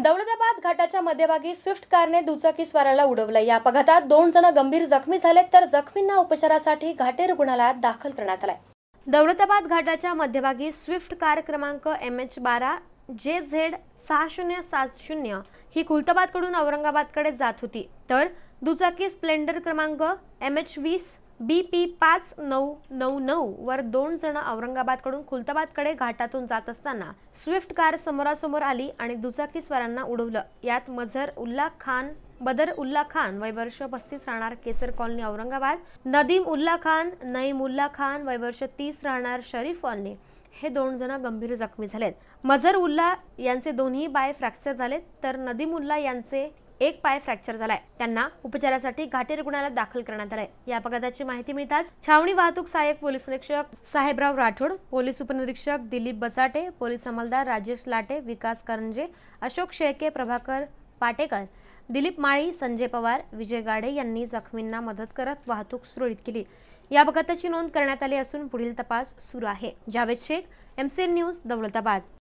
दौलताबाद घाटाच्या मध्यभागी स्विफ्ट कारने दुचाकी स्वाराला उडवलं या अपघातात दोन जण गंभीर जखमी झालेत तर जखमींना उपचारासाठी घाटे रुग्णालयात दाखल करण्यात आलाय दौलताबाद घाटाच्या मध्यभागी स्विफ्ट कार क्रमांक एम एच बारा जे झेड सहा शून्य सात शून्य ही खुलताबादकडून औरंगाबादकडे जात होती तर दुचाकी स्प्लेंडर क्रमांक एम एच वीस बी पी पाच नऊ नऊ नऊ वर दोन जण औरंगाबादकडून खुलताबादकडे घाटातून जात असताना स्विफ्ट कार समोरासमोर आली आणि दुचाकी स्वरांना उडवलं यात मझर उल्ला खान बदर उल्ला खान वर्ष पस्तीस राहणार केसर कॉलनी औरंगाबाद नदीम उल्ला खान नईम उल्ला खान वय वर्ष तीस राहणार शरीफ कॉलनी हे दोन जण गंभीर जखमी झालेत मजर उल्ला यांचे दोन्ही पाय फ्रॅक्चर झालेत तर नदीम उल्ला यांचे एक पाय फ्रॅक्चर झालाय त्यांना उपचारासाठी घाटी रुग्णालयात दाखल करण्यात आलंय या अपघाताची माहिती मिळताच छावणी वाहतूक सहाय्यक पोलीस निरीक्षक साहेबराव राठोड पोलीस उपनिरीक्षक दिलीप बचाटे पोलीस अंमलदार राजेश लाटे विकास करंजे अशोक शेळके प्रभाकर पाटेकर दिलीप माळी संजय पवार विजय गाडे यांनी जखमींना मदत करत वाहतूक सुरळीत केली या अपघाताची नोंद करण्यात आली असून पुढील तपास सुरू आहे जावेद शेख एमसीएन न्यूज दौलताबाद